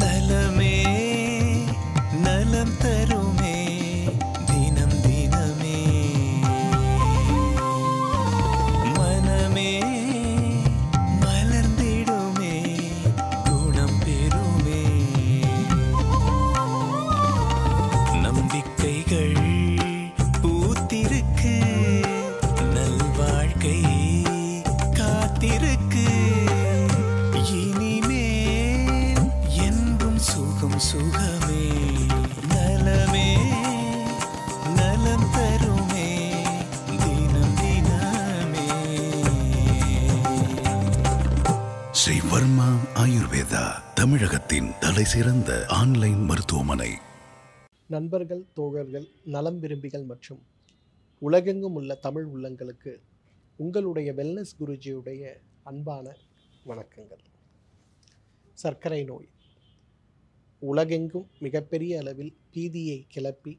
நலமே பர்மா ஆயுர்வேதா தமிழகத்தின் தலை சிறந்த ஆன்லைன் மருத்துவமனை நண்பர்கள் தோழர்கள் நலம் விரும்பிகள் மற்றும் உலகெங்கும் உள்ள தமிழ் உள்ளங்களுக்கு உங்களுடைய வெல்னஸ் குருஜியுடைய அன்பான வணக்கங்கள் சர்க்கரை நோய் உலகெங்கும் மிகப்பெரிய அளவில் பீதியை கிளப்பி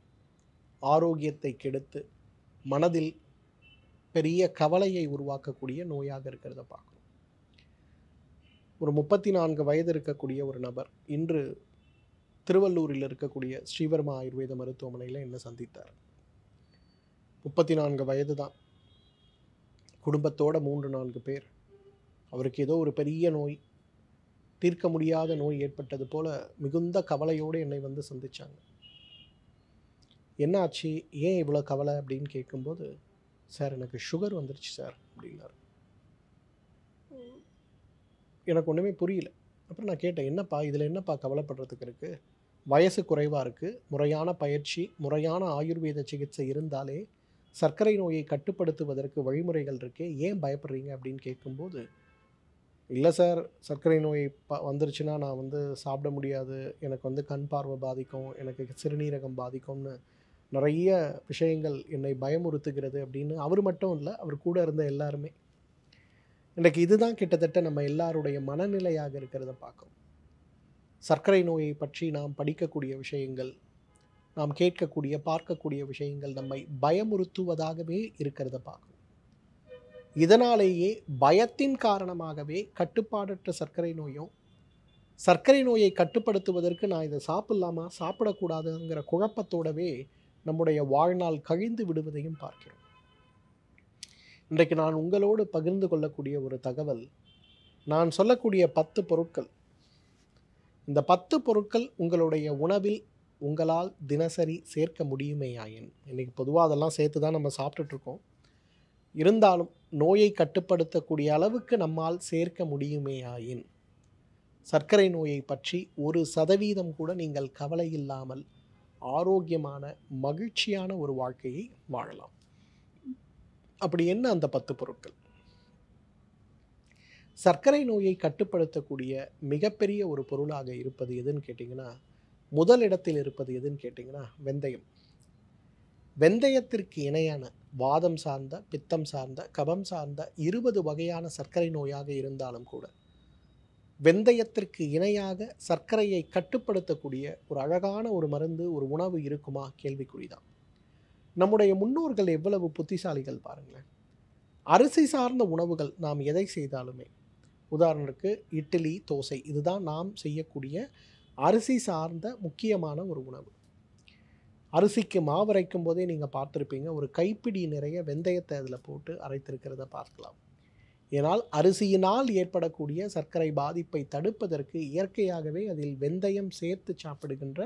ஆரோக்கியத்தை கெடுத்து மனதில் பெரிய கவலையை உருவாக்கக்கூடிய நோயாக இருக்கிறத பார்க்கும் ஒரு முப்பத்தி நான்கு வயது இருக்கக்கூடிய ஒரு நபர் இன்று திருவள்ளூரில் இருக்கக்கூடிய ஸ்ரீவர்மா ஆயுர்வேத மருத்துவமனையில் என்னை சந்தித்தார் முப்பத்தி நான்கு வயது தான் குடும்பத்தோட மூன்று நான்கு பேர் அவருக்கு ஏதோ ஒரு பெரிய நோய் தீர்க்க முடியாத நோய் ஏற்பட்டது போல் மிகுந்த கவலையோடு என்னை வந்து சந்தித்தாங்க என்ன ஆச்சு ஏன் இவ்வளோ கவலை அப்படின்னு கேட்கும்போது சார் எனக்கு சுகர் வந்துருச்சு சார் அப்படின்னாரு எனக்கு ஒன்றுமே புரியல அப்புறம் நான் கேட்டேன் என்னப்பா இதில் என்னப்பா கவலைப்படுறதுக்கு இருக்குது வயசு குறைவாக இருக்குது முறையான பயிற்சி முறையான ஆயுர்வேத சிகிச்சை இருந்தாலே சர்க்கரை நோயை கட்டுப்படுத்துவதற்கு வழிமுறைகள் இருக்கே ஏன் பயப்படுறீங்க அப்படின்னு கேட்கும்போது இல்லை சார் சர்க்கரை நோய் ப வந்துருச்சுன்னா நான் வந்து சாப்பிட முடியாது எனக்கு வந்து கண் பார்வை பாதிக்கும் எனக்கு சிறுநீரகம் பாதிக்கும்னு நிறைய விஷயங்கள் என்னை பயமுறுத்துகிறது அப்படின்னு அவர் மட்டும் இல்லை அவர் கூட இருந்த எல்லாருமே இன்றைக்கு இதுதான் கிட்டத்தட்ட நம்ம எல்லாருடைய மனநிலையாக இருக்கிறத பார்க்கும் சர்க்கரை நோயை பற்றி நாம் படிக்கக்கூடிய விஷயங்கள் நாம் கேட்கக்கூடிய பார்க்கக்கூடிய விஷயங்கள் நம்மை பயமுறுத்துவதாகவே இருக்கிறத பார்க்கும் இதனாலேயே பயத்தின் காரணமாகவே கட்டுப்பாடற்ற சர்க்கரை நோயும் சர்க்கரை நோயை கட்டுப்படுத்துவதற்கு நான் இதை சாப்பிடலாமா சாப்பிடக்கூடாதுங்கிற குழப்பத்தோடவே நம்முடைய வாழ்நாள் கழிந்து விடுவதையும் பார்க்கிறோம் இன்றைக்கு நான் உங்களோடு பகிர்ந்து கொள்ளக்கூடிய ஒரு தகவல் நான் சொல்லக்கூடிய பத்து பொருட்கள் இந்த பத்து பொருட்கள் உங்களுடைய உணவில் உங்களால் தினசரி சேர்க்க முடியுமேயாயின் இன்றைக்கி பொதுவாக அதெல்லாம் சேர்த்து தான் நம்ம சாப்பிட்டுட்ருக்கோம் இருந்தாலும் நோயை கட்டுப்படுத்தக்கூடிய அளவுக்கு நம்மால் சேர்க்க முடியுமேயாயின் சர்க்கரை நோயை பற்றி ஒரு சதவீதம் கூட நீங்கள் கவலை இல்லாமல் ஆரோக்கியமான மகிழ்ச்சியான ஒரு வாழ்க்கையை வாழலாம் அப்படி என்ன அந்த பத்து பொருட்கள் சர்க்கரை நோயை கட்டுப்படுத்தக்கூடிய மிகப்பெரிய ஒரு பொருளாக இருப்பது எதுன்னு கேட்டிங்கன்னா முதல் இடத்தில் இருப்பது எதுன்னு கேட்டிங்கன்னா வெந்தயம் வெந்தயத்திற்கு இணையான வாதம் சார்ந்த பித்தம் சார்ந்த கபம் சார்ந்த இருபது வகையான சர்க்கரை நோயாக இருந்தாலும் கூட வெந்தயத்திற்கு இணையாக சர்க்கரையை கட்டுப்படுத்தக்கூடிய ஒரு அழகான ஒரு மருந்து ஒரு உணவு இருக்குமா கேள்விக்குறிதான் நம்முடைய முன்னோர்கள் எவ்வளவு புத்திசாலிகள் பாருங்களேன் அரிசி சார்ந்த உணவுகள் நாம் எதை செய்தாலுமே உதாரணத்துக்கு இட்லி தோசை இதுதான் நாம் செய்யக்கூடிய அரிசி சார்ந்த முக்கியமான ஒரு உணவு அரிசிக்கு மாவு அரைக்கும் போதே நீங்கள் பார்த்துருப்பீங்க ஒரு கைப்பிடி நிறைய வெந்தயத்தை அதில் போட்டு அரைத்திருக்கிறத பார்க்கலாம் ஏனால் அரிசியினால் ஏற்படக்கூடிய சர்க்கரை பாதிப்பை தடுப்பதற்கு இயற்கையாகவே அதில் வெந்தயம் சேர்த்து சாப்பிடுகின்ற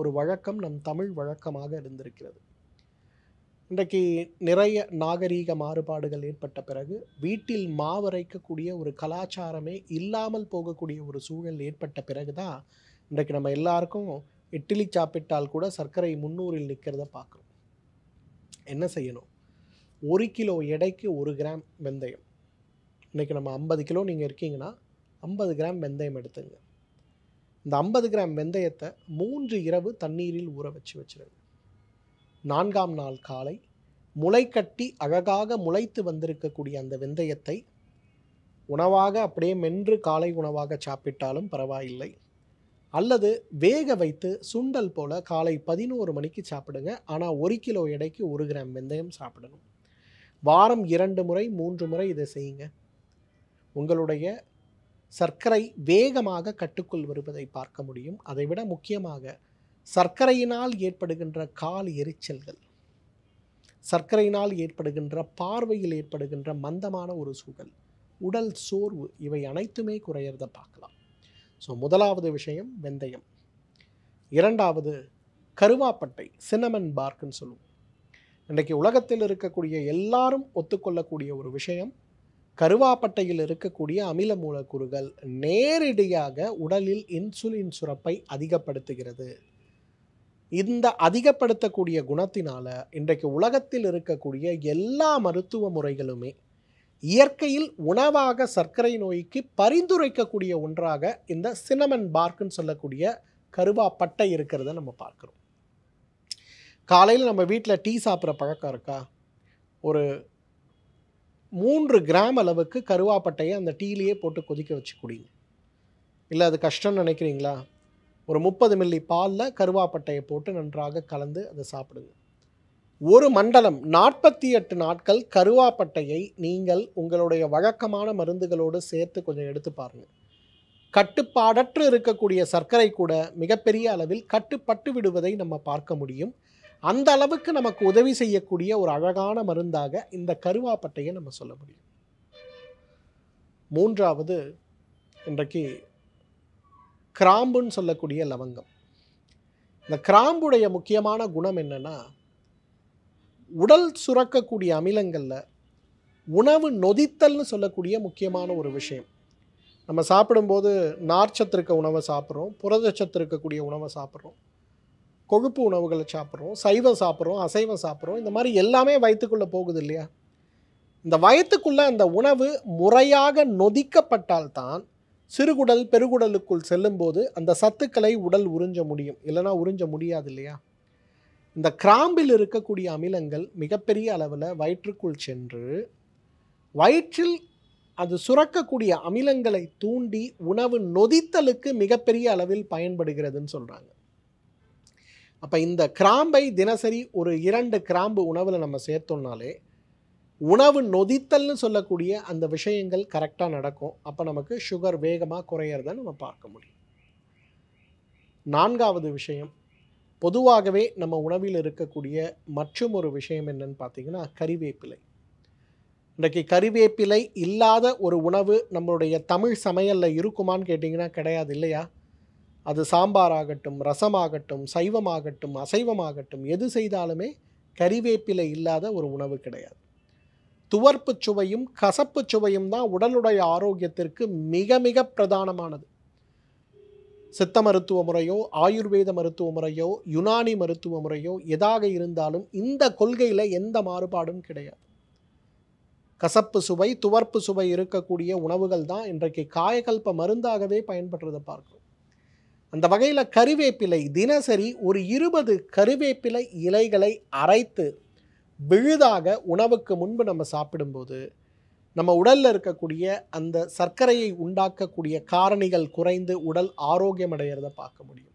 ஒரு வழக்கம் நம் தமிழ் வழக்கமாக இருந்திருக்கிறது இன்றைக்கு நிறைய நாகரீக மாறுபாடுகள் ஏற்பட்ட பிறகு வீட்டில் மாவரைக்கக்கூடிய ஒரு கலாச்சாரமே இல்லாமல் போகக்கூடிய ஒரு சூழல் ஏற்பட்ட பிறகு தான் இன்றைக்கு நம்ம எல்லாருக்கும் இட்லி சாப்பிட்டால் கூட சர்க்கரை முன்னூறில் நிற்கிறத பார்க்குறோம் என்ன செய்யணும் ஒரு கிலோ எடைக்கு ஒரு கிராம் வெந்தயம் இன்றைக்கி நம்ம ஐம்பது கிலோ நீங்கள் இருக்கீங்கன்னா ஐம்பது கிராம் வெந்தயம் எடுத்துங்க இந்த ஐம்பது கிராம் வெந்தயத்தை மூன்று இரவு தண்ணீரில் ஊற வச்சு வச்சுருங்க நான்காம் நாள் காலை முளை கட்டி அழகாக முளைத்து வந்திருக்கக்கூடிய அந்த வெந்தயத்தை உணவாக அப்படியே மென்று காலை உணவாக சாப்பிட்டாலும் பரவாயில்லை அல்லது வேக வைத்து சுண்டல் போல் காலை பதினோரு மணிக்கு சாப்பிடுங்க ஆனால் ஒரு கிலோ எடைக்கு ஒரு கிராம் வெந்தயம் சாப்பிடணும் வாரம் இரண்டு முறை மூன்று முறை இதை செய்யுங்க உங்களுடைய சர்க்கரை வேகமாக கட்டுக்குள் வருவதை பார்க்க முடியும் அதைவிட முக்கியமாக சர்க்கரையினால் ஏற்படுகின்ற கால் எரிச்சல்கள் சர்க்கரையினால் ஏற்படுகின்ற பார்வையில் ஏற்படுகின்ற மந்தமான ஒரு சூழல் உடல் சோர்வு இவை அனைத்துமே குறையிறத பார்க்கலாம் ஸோ முதலாவது விஷயம் வெந்தயம் இரண்டாவது கருவாப்பட்டை சின்னமன் பார்க்குன்னு சொல்லுவோம் இன்றைக்கு உலகத்தில் இருக்கக்கூடிய எல்லாரும் ஒத்துக்கொள்ளக்கூடிய ஒரு விஷயம் கருவாப்பட்டையில் இருக்கக்கூடிய அமில மூலக்கூறுகள் நேரடியாக உடலில் இன்சுலின் சுரப்பை அதிகப்படுத்துகிறது இந்த அதிகப்படுத்தக்கூடிய குணத்தினால் இன்றைக்கு உலகத்தில் இருக்கக்கூடிய எல்லா மருத்துவ முறைகளுமே இயற்கையில் உணவாக சர்க்கரை நோய்க்கு பரிந்துரைக்கக்கூடிய ஒன்றாக இந்த சினமன் பார்க்குன்னு சொல்லக்கூடிய கருவா பட்டை இருக்கிறத நம்ம பார்க்குறோம் காலையில் நம்ம வீட்டில் டீ சாப்பிட்ற பழக்கம் இருக்கா ஒரு மூன்று கிராம் அளவுக்கு கருவாப்பட்டையை அந்த டீலேயே போட்டு கொதிக்க வச்சு குடிங்க இல்லை அது கஷ்டம்னு நினைக்கிறீங்களா ஒரு முப்பது மில்லி பாலில் கருவாப்பட்டையை போட்டு நன்றாக கலந்து அதை சாப்பிடுங்க ஒரு மண்டலம் நாற்பத்தி எட்டு நாட்கள் கருவாப்பட்டையை நீங்கள் உங்களுடைய வழக்கமான மருந்துகளோடு சேர்த்து கொஞ்சம் எடுத்து பாருங்கள் கட்டுப்பாடற்று இருக்கக்கூடிய சர்க்கரை கூட மிகப்பெரிய அளவில் கட்டுப்பட்டு விடுவதை நம்ம பார்க்க முடியும் அந்த அளவுக்கு நமக்கு உதவி செய்யக்கூடிய ஒரு அழகான மருந்தாக இந்த கருவாப்பட்டையை நம்ம சொல்ல முடியும் மூன்றாவது இன்றைக்கு கிராம்புன்னு சொல்லக்கூடிய லவங்கம் இந்த கிராம்புடைய முக்கியமான குணம் என்னென்னா உடல் சுரக்கக்கூடிய அமிலங்களில் உணவு நொதித்தல்னு சொல்லக்கூடிய முக்கியமான ஒரு விஷயம் நம்ம சாப்பிடும்போது நார்ச்சத்து இருக்க உணவை சாப்பிட்றோம் புரதச்சத்து இருக்கக்கூடிய உணவை சாப்பிட்றோம் கொழுப்பு உணவுகளை சாப்பிட்றோம் சைவம் சாப்பிட்றோம் அசைவம் சாப்பிட்றோம் இந்த மாதிரி எல்லாமே வயிற்றுக்குள்ளே போகுது இல்லையா இந்த வயத்துக்குள்ளே அந்த உணவு முறையாக நொதிக்கப்பட்டால்தான் சிறுகுடல் பெருகுடலுக்குள் செல்லும்போது அந்த சத்துக்களை உடல் உறிஞ்ச முடியும் இல்லைனா உறிஞ்ச முடியாது இல்லையா இந்த கிராம்பில் இருக்கக்கூடிய அமிலங்கள் மிகப்பெரிய அளவில் வயிற்றுக்குள் சென்று வயிற்றில் அது சுரக்கக்கூடிய அமிலங்களை தூண்டி உணவு நொதித்தலுக்கு மிகப்பெரிய அளவில் பயன்படுகிறதுன்னு சொல்கிறாங்க அப்போ இந்த கிராம்பை தினசரி ஒரு இரண்டு கிராம்பு உணவில் நம்ம சேர்த்தோம்னாலே உணவு நொதித்தல்னு சொல்லக்கூடிய அந்த விஷயங்கள் கரெக்டாக நடக்கும் அப்போ நமக்கு சுகர் வேகமாக குறையிறத நம்ம பார்க்க முடியும் நான்காவது விஷயம் பொதுவாகவே நம்ம உணவில் இருக்கக்கூடிய மற்றும் ஒரு விஷயம் என்னன்னு பார்த்தீங்கன்னா கறிவேப்பிலை இன்றைக்கு கறிவேப்பிலை இல்லாத ஒரு உணவு நம்மளுடைய தமிழ் சமையலில் இருக்குமான்னு கேட்டிங்கன்னா கிடையாது இல்லையா அது சாம்பாராகட்டும் ரசமாகட்டும் சைவமாகட்டும் அசைவமாகட்டும் எது செய்தாலுமே கறிவேப்பிலை இல்லாத ஒரு உணவு கிடையாது துவர்ப்பு சுவையும் கசப்பு சுவையும் தான் உடலுடைய ஆரோக்கியத்திற்கு மிக மிக பிரதானமானது சித்த மருத்துவ முறையோ ஆயுர்வேத மருத்துவ முறையோ யுனானி மருத்துவ முறையோ எதாக இருந்தாலும் இந்த கொள்கையில் எந்த மாறுபாடும் கிடையாது கசப்பு சுவை துவர்ப்பு சுவை இருக்கக்கூடிய உணவுகள் தான் இன்றைக்கு காயகல்ப மருந்தாகவே பயன்படுறதை பார்க்கிறோம் அந்த வகையில் கருவேப்பிலை தினசரி ஒரு இருபது கருவேப்பிலை இலைகளை அரைத்து விழுதாக உணவுக்கு முன்பு நம்ம சாப்பிடும்போது நம்ம உடலில் இருக்கக்கூடிய அந்த சர்க்கரையை உண்டாக்கக்கூடிய காரணிகள் குறைந்து உடல் ஆரோக்கியம் அடைகிறத பார்க்க முடியும்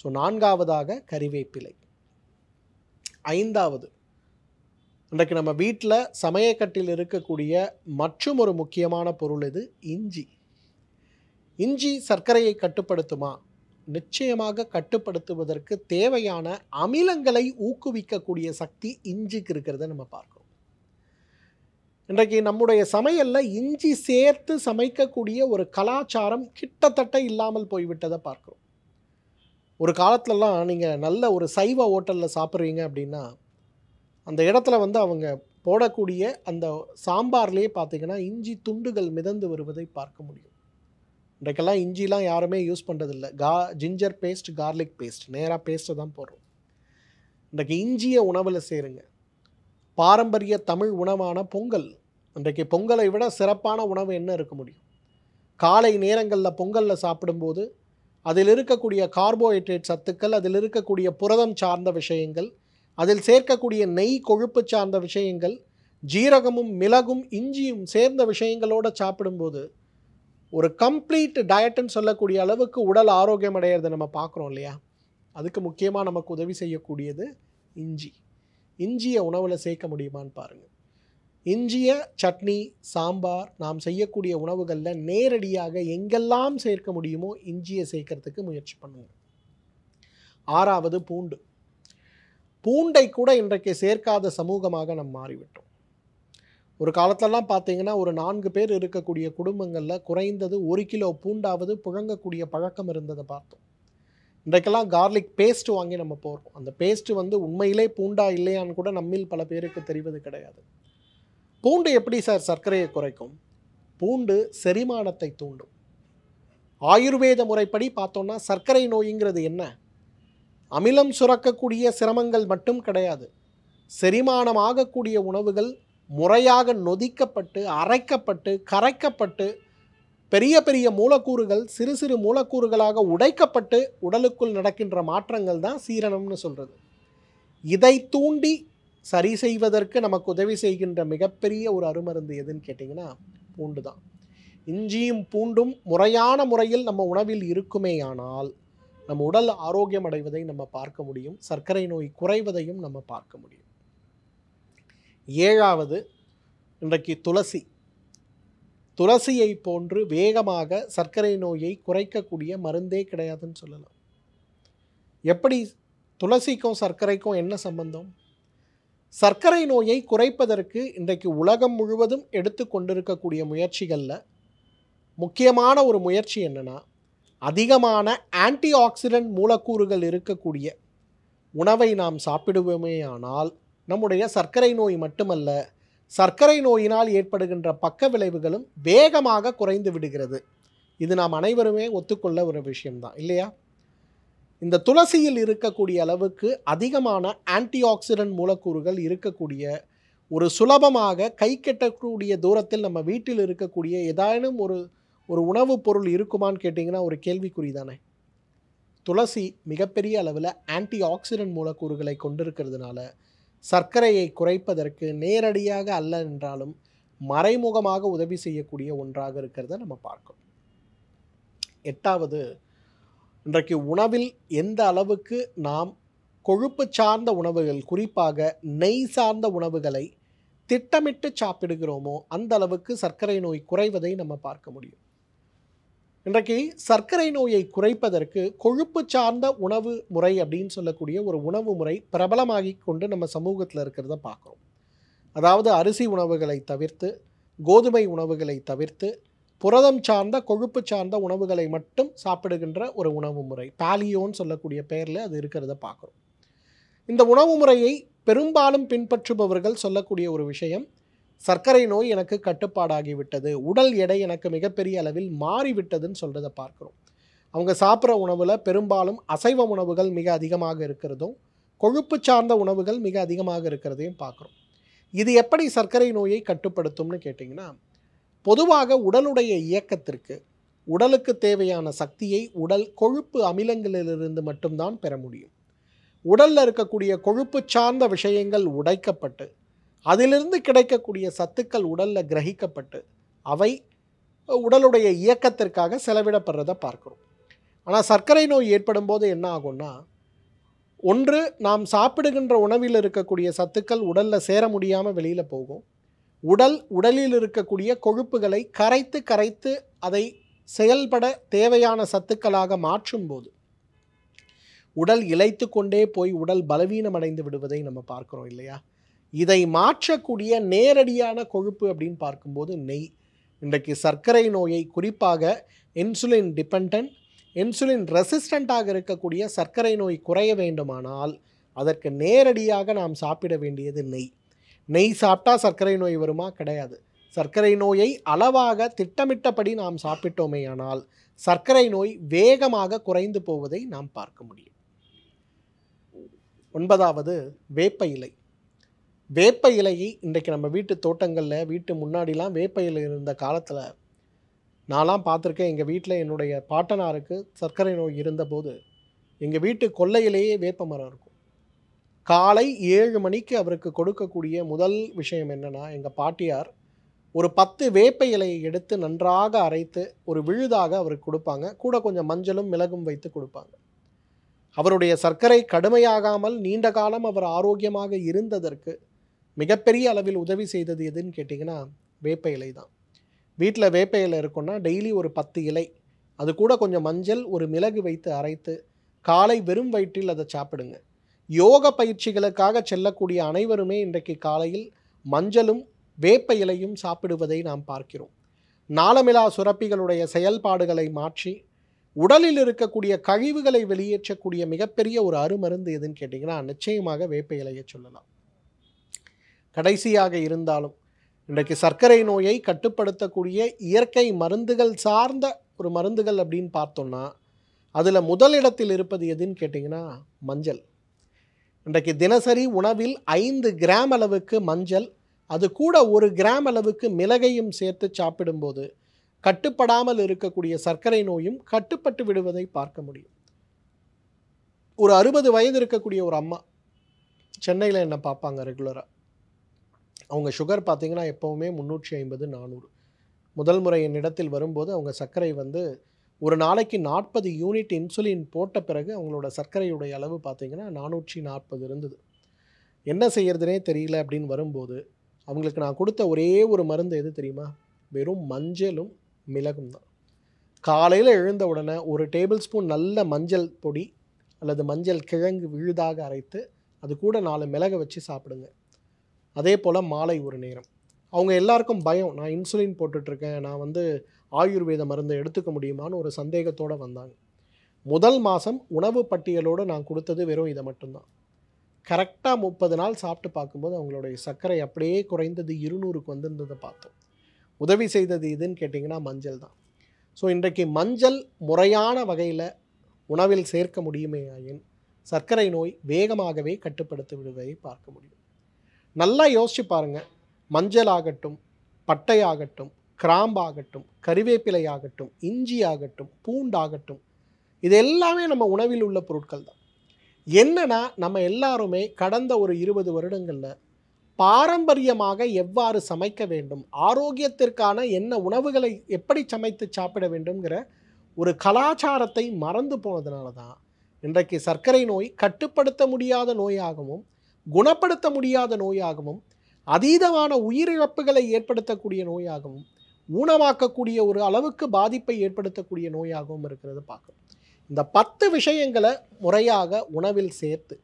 ஸோ நான்காவதாக கறிவேப்பிலை ஐந்தாவது இன்றைக்கு நம்ம வீட்டில் சமயக்கட்டில் இருக்கக்கூடிய மற்றும் ஒரு முக்கியமான பொருள் இது இஞ்சி இஞ்சி சர்க்கரையை கட்டுப்படுத்துமா நிச்சயமாக கட்டுப்படுத்துவதற்கு தேவையான அமிலங்களை ஊக்குவிக்கக்கூடிய சக்தி இஞ்சிக்கு இருக்கிறத நம்ம பார்க்குறோம் இன்றைக்கு நம்முடைய சமையலில் இஞ்சி சேர்த்து சமைக்கக்கூடிய ஒரு கலாச்சாரம் கிட்டத்தட்ட இல்லாமல் போய்விட்டதை பார்க்குறோம் ஒரு காலத்துலலாம் நீங்கள் நல்ல ஒரு சைவ ஹோட்டலில் சாப்பிட்றீங்க அப்படின்னா அந்த இடத்துல வந்து அவங்க போடக்கூடிய அந்த சாம்பார்லேயே பார்த்திங்கன்னா இஞ்சி துண்டுகள் மிதந்து வருவதை பார்க்க முடியும் இன்றைக்கெல்லாம் இஞ்சிலாம் யாருமே யூஸ் பண்ணுறதில்ல கா ஜிஞ்சர் பேஸ்ட் கார்லிக் பேஸ்ட் நேராக பேஸ்ட்டை தான் போடுறோம் இன்றைக்கு இஞ்சியை உணவில் சேருங்க பாரம்பரிய தமிழ் உணவான பொங்கல் இன்றைக்கு பொங்கலை விட சிறப்பான உணவு என்ன இருக்க முடியும் காலை நேரங்களில் பொங்கலில் சாப்பிடும்போது அதில் இருக்கக்கூடிய கார்போஹைட்ரேட் சத்துக்கள் அதில் இருக்கக்கூடிய புரதம் சார்ந்த விஷயங்கள் அதில் சேர்க்கக்கூடிய நெய் கொழுப்பு சார்ந்த விஷயங்கள் ஜீரகமும் மிளகும் இஞ்சியும் சேர்ந்த விஷயங்களோடு சாப்பிடும்போது ஒரு கம்ப்ளீட் டயட்டுன்னு சொல்லக்கூடிய அளவுக்கு உடல் ஆரோக்கியம் அடையிறதை நம்ம பார்க்குறோம் இல்லையா அதுக்கு முக்கியமாக நமக்கு உதவி செய்யக்கூடியது இஞ்சி இஞ்சியை உணவில் சேர்க்க முடியுமான்னு பாருங்கள் இஞ்சியை சட்னி சாம்பார் நாம் செய்யக்கூடிய உணவுகளில் நேரடியாக எங்கெல்லாம் சேர்க்க முடியுமோ இஞ்சியை சேர்க்கறதுக்கு முயற்சி பண்ணுவோம் ஆறாவது பூண்டு பூண்டை கூட இன்றைக்கு சேர்க்காத சமூகமாக நம் மாறிவிட்டோம் ஒரு காலத்திலலாம் பார்த்தீங்கன்னா ஒரு நான்கு பேர் இருக்கக்கூடிய குடும்பங்களில் குறைந்தது ஒரு கிலோ பூண்டாவது புழங்கக்கூடிய பழக்கம் இருந்ததை பார்த்தோம் இன்றைக்கெல்லாம் கார்லிக் பேஸ்ட் வாங்கி நம்ம போகிறோம் அந்த பேஸ்ட்டு வந்து உண்மையிலே பூண்டா இல்லையான்னு கூட நம்மில் பல பேருக்கு தெரிவது கிடையாது பூண்டு எப்படி சார் சர்க்கரையை குறைக்கும் பூண்டு செரிமானத்தை தூண்டும் ஆயுர்வேத முறைப்படி பார்த்தோன்னா சர்க்கரை நோய்ங்கிறது என்ன அமிலம் சுரக்கக்கூடிய சிரமங்கள் மட்டும் கிடையாது செரிமானம் ஆகக்கூடிய உணவுகள் முறையாக நொதிக்கப்பட்டு அரைக்கப்பட்டு கரைக்கப்பட்டு பெரிய பெரிய மூலக்கூறுகள் சிறு சிறு மூலக்கூறுகளாக உடைக்கப்பட்டு உடலுக்குள் நடக்கின்ற மாற்றங்கள் தான் சீரணம்னு சொல்கிறது இதை தூண்டி சரி செய்வதற்கு நமக்கு உதவி செய்கின்ற மிகப்பெரிய ஒரு அருமருந்து எதுன்னு கேட்டிங்கன்னா பூண்டு தான் இஞ்சியும் பூண்டும் முறையான முறையில் நம்ம உணவில் இருக்குமேயானால் நம் உடல் ஆரோக்கியம் அடைவதை நம்ம பார்க்க முடியும் சர்க்கரை நோய் குறைவதையும் நம்ம பார்க்க முடியும் ஏழாவது இன்றைக்கு துளசி துளசியை போன்று வேகமாக சர்க்கரை நோயை குறைக்கக்கூடிய மருந்தே கிடையாதுன்னு சொல்லலாம் எப்படி துளசிக்கும் சர்க்கரைக்கும் என்ன சம்பந்தம் சர்க்கரை நோயை குறைப்பதற்கு இன்றைக்கு உலகம் முழுவதும் எடுத்து கொண்டிருக்கக்கூடிய முயற்சிகளில் முக்கியமான ஒரு முயற்சி என்னென்னா அதிகமான ஆன்டி ஆக்சிடென்ட் மூலக்கூறுகள் இருக்கக்கூடிய உணவை நாம் சாப்பிடுவோமே ஆனால் நம்முடைய சர்க்கரை நோய் மட்டுமல்ல சர்க்கரை நோயினால் ஏற்படுகின்ற பக்க விளைவுகளும் வேகமாக குறைந்து விடுகிறது இது நாம் அனைவருமே ஒத்துக்கொள்ள ஒரு விஷயம்தான் இல்லையா இந்த துளசியில் இருக்கக்கூடிய அளவுக்கு அதிகமான ஆன்டி ஆக்சிடென்ட் மூலக்கூறுகள் இருக்கக்கூடிய ஒரு சுலபமாக கை கெட்டக்கூடிய தூரத்தில் நம்ம வீட்டில் இருக்கக்கூடிய ஏதாயினும் ஒரு ஒரு உணவுப் பொருள் இருக்குமான்னு கேட்டிங்கன்னா ஒரு கேள்விக்குறி தானே துளசி மிகப்பெரிய அளவில் ஆன்டி ஆக்சிடென்ட் மூலக்கூறுகளை கொண்டிருக்கிறதுனால சர்க்கரையை குறைப்பதற்கு நேரடியாக அல்ல என்றாலும் மறைமுகமாக உதவி செய்யக்கூடிய ஒன்றாக இருக்கிறத நம்ம பார்க்கணும் எட்டாவது இன்றைக்கு உணவில் எந்த அளவுக்கு நாம் கொழுப்பு சார்ந்த உணவுகள் குறிப்பாக நெய் சார்ந்த உணவுகளை திட்டமிட்டு சாப்பிடுகிறோமோ அந்த அளவுக்கு சர்க்கரை நோய் குறைவதை நம்ம பார்க்க முடியும் இன்றைக்கு சர்க்கரை நோயை குறைப்பதற்கு கொழுப்பு சார்ந்த உணவு முறை அப்படின்னு சொல்லக்கூடிய ஒரு உணவு முறை பிரபலமாகி கொண்டு நம்ம சமூகத்தில் இருக்கிறத பார்க்குறோம் அதாவது அரிசி உணவுகளை தவிர்த்து கோதுமை உணவுகளை தவிர்த்து புரதம் சார்ந்த கொழுப்பு சார்ந்த உணவுகளை மட்டும் சாப்பிடுகின்ற ஒரு உணவு முறை பாலியோன்னு சொல்லக்கூடிய பெயரில் அது இருக்கிறத பார்க்குறோம் இந்த உணவு முறையை பெரும்பாலும் பின்பற்றுபவர்கள் சொல்லக்கூடிய ஒரு விஷயம் சர்க்கரை நோய் எனக்கு கட்டுப்பாடாகிவிட்டது உடல் எடை எனக்கு மிகப்பெரிய அளவில் மாறிவிட்டதுன்னு சொல்கிறத பார்க்குறோம் அவங்க சாப்பிட்ற உணவில் பெரும்பாலும் அசைவ உணவுகள் மிக அதிகமாக இருக்கிறதும் கொழுப்பு சார்ந்த உணவுகள் மிக அதிகமாக இருக்கிறதையும் பார்க்குறோம் இது எப்படி சர்க்கரை நோயை கட்டுப்படுத்தும்னு கேட்டிங்கன்னா பொதுவாக உடலுடைய இயக்கத்திற்கு உடலுக்கு தேவையான சக்தியை உடல் கொழுப்பு அமிலங்களிலிருந்து மட்டும்தான் பெற முடியும் உடலில் இருக்கக்கூடிய கொழுப்பு சார்ந்த விஷயங்கள் உடைக்கப்பட்டு அதிலிருந்து கிடைக்கக்கூடிய சத்துக்கள் உடலில் கிரகிக்கப்பட்டு அவை உடலுடைய இயக்கத்திற்காக செலவிடப்படுறதை பார்க்குறோம் ஆனால் சர்க்கரை நோய் ஏற்படும் போது என்ன ஆகும்னா ஒன்று நாம் சாப்பிடுகின்ற உணவில் இருக்கக்கூடிய சத்துக்கள் உடலில் சேர முடியாமல் வெளியில் போகும் உடல் உடலில் இருக்கக்கூடிய கொழுப்புகளை கரைத்து கரைத்து அதை செயல்பட தேவையான சத்துக்களாக மாற்றும்போது உடல் இழைத்து கொண்டே போய் உடல் பலவீனமடைந்து விடுவதை நம்ம பார்க்குறோம் இல்லையா இதை மாற்றக்கூடிய நேரடியான கொழுப்பு அப்படின்னு பார்க்கும்போது நெய் இன்றைக்கு சர்க்கரை நோயை குறிப்பாக இன்சுலின் டிபெண்ட் இன்சுலின் ரெசிஸ்டண்ட்டாக இருக்கக்கூடிய சர்க்கரை நோய் குறைய வேண்டுமானால் அதற்கு நேரடியாக நாம் சாப்பிட வேண்டியது நெய் நெய் சாப்பிட்டா சர்க்கரை நோய் வருமா கிடையாது சர்க்கரை நோயை அளவாக திட்டமிட்டபடி நாம் சாப்பிட்டோமேயானால் சர்க்கரை நோய் வேகமாக குறைந்து போவதை நாம் பார்க்க முடியும் ஒன்பதாவது வேப்ப இலை வேப்ப இலையை இன்றைக்கு நம்ம வீட்டு தோட்டங்களில் வீட்டு முன்னாடிலாம் வேப்ப இலை இருந்த காலத்தில் நான்லாம் பார்த்துருக்கேன் எங்கள் வீட்டில் என்னுடைய பாட்டனாருக்கு சர்க்கரை நோய் இருந்தபோது எங்கள் வீட்டு கொல்லையிலேயே வேப்ப மரம் இருக்கும் காலை ஏழு மணிக்கு அவருக்கு கொடுக்கக்கூடிய முதல் விஷயம் என்னென்னா எங்கள் பாட்டியார் ஒரு பத்து வேப்ப இலையை எடுத்து நன்றாக அரைத்து ஒரு விழுதாக அவருக்கு கொடுப்பாங்க கூட கொஞ்சம் மஞ்சளும் மிளகும் வைத்து கொடுப்பாங்க அவருடைய சர்க்கரை கடுமையாகாமல் நீண்ட காலம் அவர் ஆரோக்கியமாக இருந்ததற்கு மிகப்பெரிய அளவில் உதவி செய்தது எதுன்னு கேட்டிங்கன்னா வேப்ப இலை தான் வீட்டில் வேப்ப இலை இருக்குன்னா டெய்லி ஒரு பத்து இலை அது கூட கொஞ்சம் மஞ்சள் ஒரு மிளகு வைத்து அரைத்து காலை வெறும் வயிற்றில் அதை சாப்பிடுங்க யோக பயிற்சிகளுக்காக செல்லக்கூடிய அனைவருமே இன்றைக்கு காலையில் மஞ்சளும் வேப்ப இலையும் சாப்பிடுவதை நாம் பார்க்கிறோம் நாளமிலா சுரப்பிகளுடைய செயல்பாடுகளை மாற்றி உடலில் இருக்கக்கூடிய கழிவுகளை வெளியேற்றக்கூடிய மிகப்பெரிய ஒரு அருமருந்து எதுன்னு கேட்டிங்கன்னா நிச்சயமாக வேப்ப இலையை சொல்லலாம் கடைசியாக இருந்தாலும் இன்றைக்கு சர்க்கரை நோயை கட்டுப்படுத்தக்கூடிய இயற்கை மருந்துகள் சார்ந்த ஒரு மருந்துகள் அப்படின்னு பார்த்தோம்னா அதில் முதலிடத்தில் இருப்பது எதுன்னு கேட்டிங்கன்னா மஞ்சள் இன்றைக்கு தினசரி உணவில் ஐந்து கிராம் அளவுக்கு மஞ்சள் அது கூட ஒரு கிராம் அளவுக்கு மிளகையும் சேர்த்து சாப்பிடும்போது கட்டுப்படாமல் இருக்கக்கூடிய சர்க்கரை நோயும் கட்டுப்பட்டு விடுவதை பார்க்க முடியும் ஒரு அறுபது வயது இருக்கக்கூடிய ஒரு அம்மா சென்னையில் என்ன பார்ப்பாங்க ரெகுலராக அவங்க சுகர் பார்த்திங்கன்னா எப்போவுமே முந்நூற்றி ஐம்பது நானூறு முதல் முறை என்னிடத்தில் வரும்போது அவங்க சர்க்கரை வந்து ஒரு நாளைக்கு நாற்பது யூனிட் இன்சுலின் போட்ட பிறகு அவங்களோட சர்க்கரையுடைய அளவு பார்த்திங்கன்னா நானூற்றி நாற்பது இருந்தது என்ன செய்கிறதுனே தெரியல அப்படின்னு வரும்போது அவங்களுக்கு நான் கொடுத்த ஒரே ஒரு மருந்து எது தெரியுமா வெறும் மஞ்சளும் மிளகும் தான் காலையில் எழுந்த உடனே ஒரு டேபிள் ஸ்பூன் நல்ல மஞ்சள் பொடி அல்லது மஞ்சள் கிழங்கு விழுதாக அரைத்து அது கூட நாலு மிளகை வச்சு சாப்பிடுங்க அதே போல் மாலை ஒரு நேரம் அவங்க எல்லாருக்கும் பயம் நான் இன்சுலின் போட்டுட்ருக்கேன் நான் வந்து ஆயுர்வேத மருந்தை எடுத்துக்க முடியுமான்னு ஒரு சந்தேகத்தோடு வந்தாங்க முதல் மாதம் உணவு பட்டியலோடு நான் கொடுத்தது வெறும் இதை மட்டும்தான் கரெக்டாக முப்பது நாள் சாப்பிட்டு பார்க்கும்போது அவங்களுடைய சர்க்கரை அப்படியே குறைந்தது இருநூறுக்கு வந்திருந்ததை பார்த்தோம் உதவி செய்தது இதுன்னு கேட்டிங்கன்னா மஞ்சள் தான் ஸோ இன்றைக்கு மஞ்சள் முறையான வகையில் உணவில் சேர்க்க முடியுமே ஆயின் சர்க்கரை நோய் வேகமாகவே கட்டுப்படுத்தி விடுவதை பார்க்க முடியும் நல்லா யோசிச்சு பாருங்கள் மஞ்சள் ஆகட்டும் பட்டை ஆகட்டும் கிராம்பாகட்டும் கருவேப்பிலை ஆகட்டும் இஞ்சி ஆகட்டும் பூண்டாகட்டும் இது எல்லாமே நம்ம உணவில் உள்ள பொருட்கள் தான் என்னன்னா நம்ம எல்லாருமே கடந்த ஒரு இருபது வருடங்களில் பாரம்பரியமாக எவ்வாறு சமைக்க வேண்டும் ஆரோக்கியத்திற்கான என்ன உணவுகளை எப்படி சமைத்து சாப்பிட வேண்டும்ங்கிற ஒரு கலாச்சாரத்தை மறந்து போனதுனால தான் இன்றைக்கு சர்க்கரை நோய் கட்டுப்படுத்த முடியாத நோயாகவும் குணப்படுத்த முடியாத நோயாகவும் அதீதமான உயிரிழப்புகளை ஏற்படுத்தக்கூடிய நோயாகவும் ஊனமாக்கக்கூடிய ஒரு அளவுக்கு பாதிப்பை ஏற்படுத்தக்கூடிய நோயாகவும் இருக்கிறது பார்க்கும் இந்த பத்து விஷயங்களை முறையாக உணவில் சேர்த்து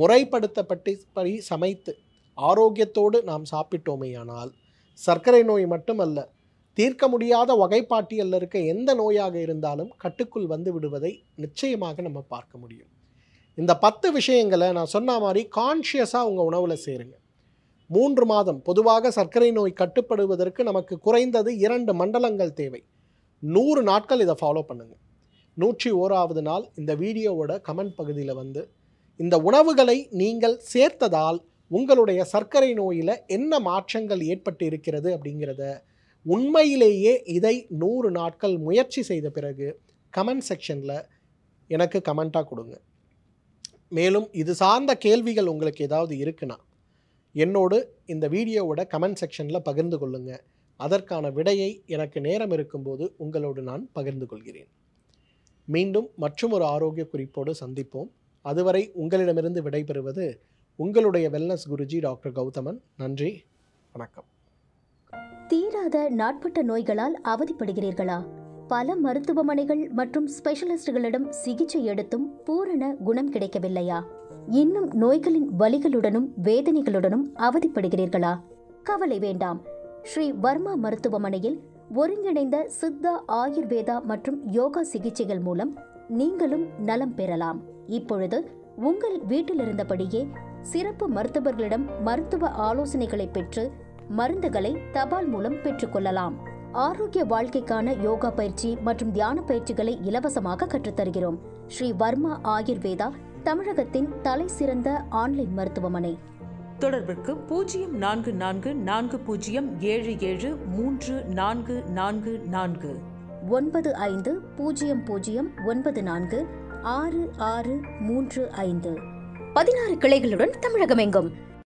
முறைப்படுத்தப்பட்டு படி சமைத்து ஆரோக்கியத்தோடு நாம் சாப்பிட்டோமேயானால் சர்க்கரை நோய் மட்டுமல்ல தீர்க்க முடியாத வகைப்பாட்டியல்ல இருக்க எந்த நோயாக இருந்தாலும் கட்டுக்குள் வந்து விடுவதை நிச்சயமாக நம்ம பார்க்க முடியும் இந்த பத்து விஷயங்களை நான் சொன்ன மாதிரி கான்ஷியஸாக உங்கள் உணவில் சேருங்க மூன்று மாதம் பொதுவாக சர்க்கரை நோய் கட்டுப்படுவதற்கு நமக்கு குறைந்தது இரண்டு மண்டலங்கள் தேவை நூறு நாட்கள் இதை ஃபாலோ பண்ணுங்கள் நூற்றி ஓராவது நாள் இந்த வீடியோவோட கமெண்ட் பகுதியில் வந்து இந்த உணவுகளை நீங்கள் சேர்த்ததால் உங்களுடைய சர்க்கரை நோயில் என்ன மாற்றங்கள் ஏற்பட்டு இருக்கிறது அப்படிங்கிறத உண்மையிலேயே இதை நூறு நாட்கள் முயற்சி செய்த பிறகு கமெண்ட் செக்ஷனில் எனக்கு கமெண்ட்டாக கொடுங்க மேலும் இது சார்ந்த கேள்விகள் உங்களுக்கு ஏதாவது இருக்குன்னா என்னோடு இந்த வீடியோவோட கமெண்ட் செக்ஷனில் பகிர்ந்து கொள்ளுங்கள் அதற்கான விடையை எனக்கு நேரம் இருக்கும்போது உங்களோடு நான் பகிர்ந்து கொள்கிறேன் மீண்டும் மற்றும் ஒரு ஆரோக்கிய குறிப்போடு சந்திப்போம் அதுவரை உங்களிடமிருந்து விடைபெறுவது உங்களுடைய வெல்னஸ் குருஜி டாக்டர் கௌதமன் நன்றி வணக்கம் தீராத நாட்பட்ட நோய்களால் அவதிப்படுகிறீர்களா பல மருத்துவமனைகள் மற்றும் ஸ்பெஷலிஸ்டுகளிடம் சிகிச்சை எடுத்தும் பூரண குணம் கிடைக்கவில்லையா இன்னும் நோய்களின் வலிகளுடனும் வேதனைகளுடனும் அவதிப்படுகிறீர்களா கவலை வேண்டாம் ஸ்ரீ வர்மா மருத்துவமனையில் ஒருங்கிணைந்த சித்தா ஆயுர்வேதா மற்றும் யோகா சிகிச்சைகள் மூலம் நீங்களும் நலம் பெறலாம் இப்பொழுது உங்கள் வீட்டிலிருந்தபடியே சிறப்பு மருத்துவர்களிடம் மருத்துவ ஆலோசனைகளை பெற்று மருந்துகளை தபால் மூலம் பெற்றுக்கொள்ளலாம் ஆரோக்கிய வாழ்க்கைக்கான யோகா பயிற்சி மற்றும் தியான பயிற்சிகளை இலவசமாக கற்றுத்தருகிறோம் ஸ்ரீ வர்மா ஆயுர்வேதா தமிழகத்தின் தலை சிறந்த ஆன்லைன் மருத்துவமனை தொடர்பிற்கு பூஜ்ஜியம் நான்கு நான்கு நான்கு பூஜ்ஜியம் ஏழு ஏழு மூன்று நான்கு நான்கு நான்கு ஒன்பது ஐந்து பூஜ்ஜியம் பூஜ்ஜியம் ஒன்பது நான்கு ஆறு ஆறு மூன்று ஐந்து பதினாறு கிளைகளுடன் தமிழகமெங்கும்